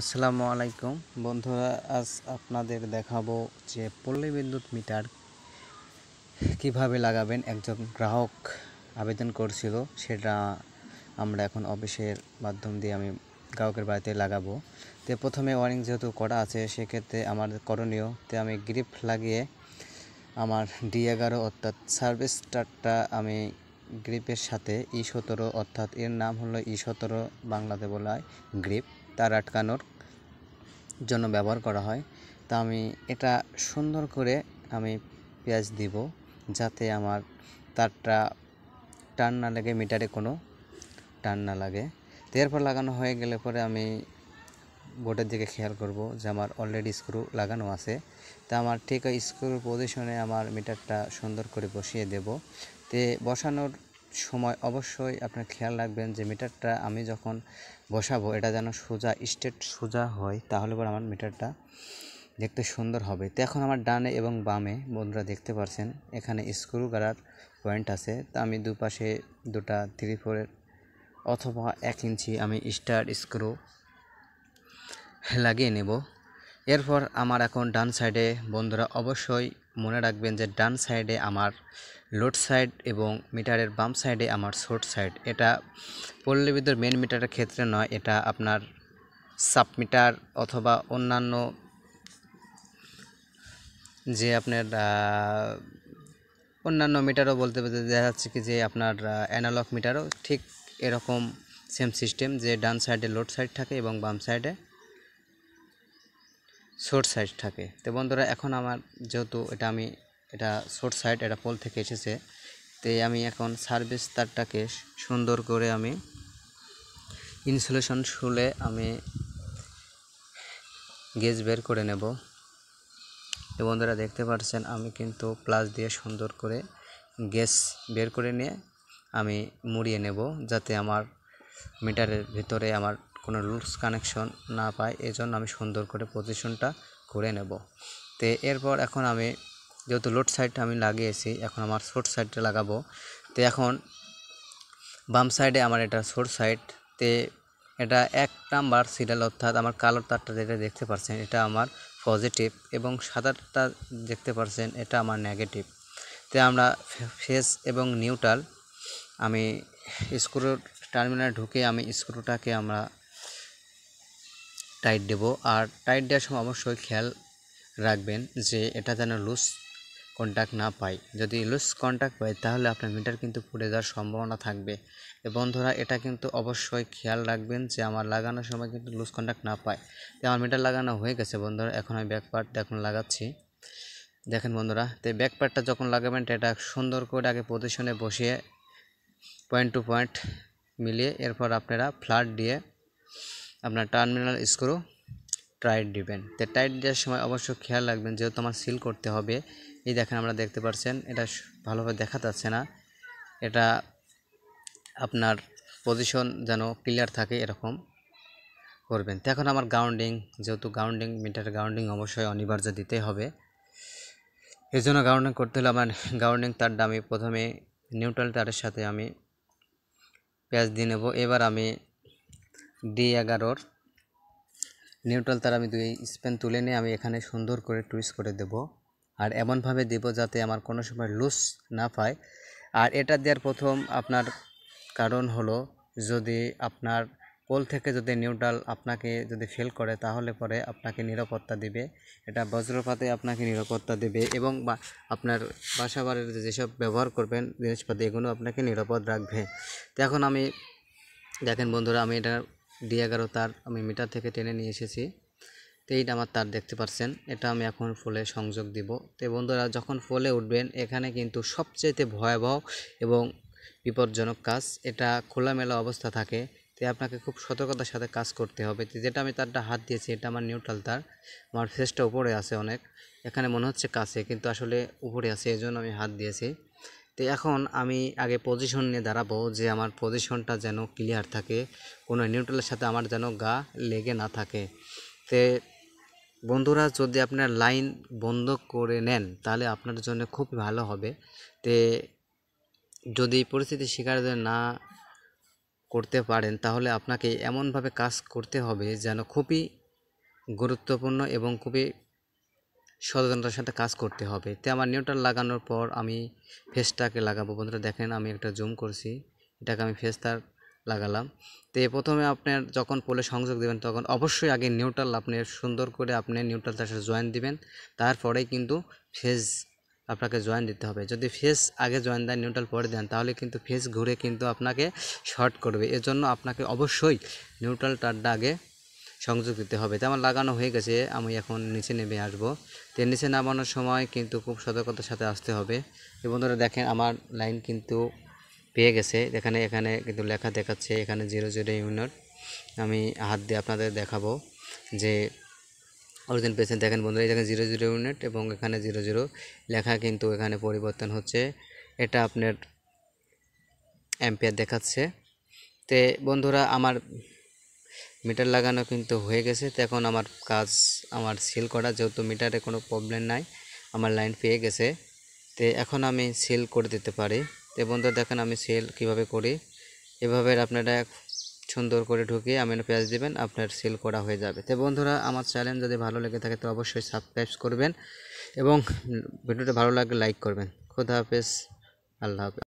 আসসালামু আলাইকুম বন্ধুরা আজ আপনাদের দেখাবো যে পল্লী বিদ্যুৎ মিটার কিভাবে লাগাবেন একজন গ্রাহক আবেদন করছিল সেটা আমরা এখন অফিসের মাধ্যম দিয়ে আমি গ্রাহকের বাড়িতে লাগাবো তো প্রথমে ওয়ারিং যেহেতু করা আছে সেক্ষেত্রে আমার করণীয় তো আমি গ্রিপ লাগিয়ে আমার ডি এগারো অর্থাৎ সার্ভিস স্টারটা আমি গ্রিপের সাথে ই e সতেরো অর্থাৎ এর নাম হলো ই e সতেরো বাংলাতে বলা হয় গ্রিপ তার আটকানোর জন্য ব্যবহার করা হয় তা আমি এটা সুন্দর করে আমি পেঁয়াজ দিব যাতে আমার তারটা টান না লাগে মিটারে কোনো টান না লাগে তো এরপর লাগানো হয়ে গেলে পরে আমি বোর্ডের দিকে খেয়াল করব যে আমার অলরেডি স্ক্রু লাগানো আছে তা আমার ঠিক ওই স্ক্রুর পজিশনে আমার মিটারটা সুন্দর করে বসিয়ে দেব তে বসানোর সময় অবশ্যই আপনার খেয়াল রাখবেন যে মিটারটা আমি যখন বসাবো এটা যেন সোজা স্টেট সোজা হয় তাহলে পর আমার মিটারটা দেখতে সুন্দর হবে তো এখন আমার ডানে এবং বামে বন্ধুরা দেখতে পারছেন এখানে স্ক্রু গাড়ার পয়েন্ট আছে তা আমি দুপাশে দুটা থ্রি ফোরের অথবা এক ইঞ্চি আমি স্টার স্ক্রু লাগিয়ে নেব এরপর আমার এখন ডান সাইডে বন্ধুরা অবশ্যই মনে রাখবেন যে ডান সাইডে আমার লোড সাইড এবং মিটারের বাম সাইডে আমার শর্ট সাইড এটা পল্লীবিদ্যুৎ মেন মিটারের ক্ষেত্রে নয় এটা আপনার সাব মিটার অথবা অন্যান্য যে আপনার অন্যান্য মিটারও বলতে দেখা যাচ্ছে কি যে আপনার অ্যানালগ মিটারও ঠিক এরকম সেম সিস্টেম যে ডান সাইডে লোড সাইড থাকে এবং বাম সাইডে শর্ট সাইজ থাকে তো বন্ধুরা এখন আমার যেহেতু এটা আমি এটা শর্ট সাইড এটা পোল থেকে এসেছে তো আমি এখন সার্ভিস তারটাকে সুন্দর করে আমি ইনসুলেশন শুলে আমি গেজ বের করে নেব তো বন্ধুরা দেখতে পাচ্ছেন আমি কিন্তু প্লাস দিয়ে সুন্দর করে গ্যাস বের করে নিয়ে আমি মুড়িয়ে নেব যাতে আমার মিটারের ভিতরে আমার কোনো লুজ কানেকশন না পায় এজন্য আমি সুন্দর করে পজিশনটা করে নেব তো এরপর এখন আমি যেহেতু লোড সাইডটা আমি লাগিয়েছি এখন আমার শোর্ট সাইডটা লাগাবো তে এখন বাম সাইডে আমার এটা শোর্ট সাইড তে এটা এক নাম্বার সিরিয়াল অর্থাৎ আমার কালো তারটা যেটা দেখতে পারছেন এটা আমার পজিটিভ এবং সাদাটা দেখতে পারছেন এটা আমার নেগেটিভ তে আমরা ফেস এবং নিউট্রাল আমি স্ক্রু টার্মিনাল ঢুকে আমি স্ক্রুটাকে আমরা টাইট দেব আর টাইট দেওয়ার সময় অবশ্যই খেয়াল রাখবেন যে এটা যেন লুজ কন্ট্যাক্ট না পায় যদি লুজ কন্ট্যাক্ট পাই তাহলে আপনার মিটার কিন্তু ফুটে যাওয়ার সম্ভাবনা থাকবে বন্ধুরা এটা কিন্তু অবশ্যই খেয়াল রাখবেন যে আমার লাগানোর সময় কিন্তু লুজ কন্ট্যাক্ট না পায় তো আমার মিটার লাগানো হয়ে গেছে বন্ধুরা এখন আমি ব্যাক পার্ট এখন লাগাচ্ছি দেখেন বন্ধুরা তো ব্যাক পার্টটা যখন লাগাবেন এটা সুন্দর করে আগে পজিশনে বসিয়ে পয়েন্ট টু পয়েন্ট মিলিয়ে এরপর আপনারা ফ্ল্যাট দিয়ে আপনার টার্মিনাল স্ক্রু টাইট দিবেন তো টাইট দেওয়ার সময় অবশ্য খেয়াল রাখবেন যেহেতু আমার সিল করতে হবে এই দেখেন আমরা দেখতে পাচ্ছেন এটা ভালোভাবে দেখা যাচ্ছে না এটা আপনার পজিশন যেন ক্লিয়ার থাকে এরকম করবেন তো এখন আমার গ্রাউন্ডিং যেহেতু গ্রাউন্ডিং মিটার গ্রাউন্ডিং অবশ্যই অনিবার্য দিতে হবে এই জন্য গ্রাউন্ডিং করতে হলে আমার গ্রাউন্ডিং তারটা আমি প্রথমে নিউট্রাল তারের সাথে আমি প্যাচ দিয়ে নেব এবার আমি ডি এগারোর নিউট্রাল তার আমি দুই স্পেন তুলে নিয়ে আমি এখানে সুন্দর করে টুইস্ট করে দেব আর এমনভাবে দেব যাতে আমার কোনো সময় লুজ না পায় আর এটা দেওয়ার প্রথম আপনার কারণ হলো যদি আপনার পোল থেকে যদি নিউট্রাল আপনাকে যদি ফেল করে তাহলে পরে আপনাকে নিরাপত্তা দেবে এটা বজ্রপাতে আপনাকে নিরাপত্তা দেবে এবং আপনার বাসা বাড়ির যেসব ব্যবহার করবেন জিনিসপাতি এগুলো আপনাকে নিরাপদ রাখবে তো এখন আমি দেখেন বন্ধুরা আমি এটা ডি এগারো তার আমি মিটার থেকে টেনে নিয়ে এসেছি তো এইটা আমার তার দেখতে পাচ্ছেন এটা আমি এখন ফোলে সংযোগ দিব তো বন্ধুরা যখন ফোলে উঠবেন এখানে কিন্তু সবচেয়ে ভয়াবহ এবং বিপজ্জনক কাজ এটা খোলামেলা অবস্থা থাকে তাই আপনাকে খুব সতর্কতার সাথে কাজ করতে হবে যেটা আমি তারটা হাত দিয়েছি এটা আমার নিউট্রাল তার আমার ফেসটা উপরে আছে অনেক এখানে মনে হচ্ছে কাছে কিন্তু আসলে উপরে আছে এই জন্য আমি হাত দিয়েছি তো এখন আমি আগে পজিশন নিয়ে দাঁড়াবো যে আমার পজিশনটা যেন ক্লিয়ার থাকে কোনো নিউট্রালের সাথে আমার যেন গা লেগে না থাকে তে বন্ধুরা যদি আপনার লাইন বন্ধ করে নেন তাহলে আপনার জন্য খুব ভালো হবে তে যদি পরিস্থিতি শিকার না করতে পারেন তাহলে আপনাকে এমনভাবে কাজ করতে হবে যেন খুবই গুরুত্বপূর্ণ এবং খুবই সচেতনতার সাথে কাজ করতে হবে তো আমার নিউটার লাগানোর পর আমি ফেসটাকে লাগাবো বন্ধুরা দেখেন আমি একটা জুম করছি এটাকে আমি ফেসটার লাগালাম তো প্রথমে আপনার যখন পোলে সংযোগ দেবেন তখন অবশ্যই আগে নিউট্রাল আপনি সুন্দর করে আপনি তার সাথে জয়েন দিবেন তারপরেই কিন্তু ফেজ আপনাকে জয়েন দিতে হবে যদি ফেস আগে জয়েন দেন নিউট্রাল পরে দেন তাহলে কিন্তু ফেস ঘুরে কিন্তু আপনাকে শর্ট করবে এজন্য আপনাকে অবশ্যই নিউট্রালটারটা আগে সংযোগ দিতে হবে তো আমার লাগানো হয়ে গেছে আমি এখন নিচে নেমে আসবো তো নিচে নামানোর সময় কিন্তু খুব সতর্কতার সাথে আসতে হবে এ বন্ধুরা দেখেন আমার লাইন কিন্তু পেয়ে গেছে এখানে এখানে কিন্তু লেখা দেখাচ্ছে এখানে জিরো জিরো ইউনিট আমি হাত দিয়ে আপনাদের দেখাবো যে অরিজিন পেশেন্ট দেখেন বন্ধুরা এখানে জিরো জিরো ইউনিট এবং এখানে জিরো জিরো লেখা কিন্তু এখানে পরিবর্তন হচ্ছে এটা আপনার অ্যাম্পিয়ার দেখাচ্ছে তে বন্ধুরা আমার মিটার লাগানো কিন্তু হয়ে গেছে তো এখন আমার কাজ আমার সিল করা যেহেতু মিটারে কোনো প্রবলেম নাই আমার লাইন পেয়ে গেছে তো এখন আমি সিল করে দিতে পারি তো বন্ধু দেখেন আমি সিল কিভাবে করি এভাবে আপনারা সুন্দর করে ঢুকিয়ে আমি পেঁয়াজ দেবেন আপনার সিল করা হয়ে যাবে তো বন্ধুরা আমার চ্যানেল যদি ভালো লেগে থাকে তো অবশ্যই সাবস্ক্রাইব করবেন এবং ভিডিওটা ভালো লাগলে লাইক করবেন খোদা হাফেজ আল্লাহ হাফেজ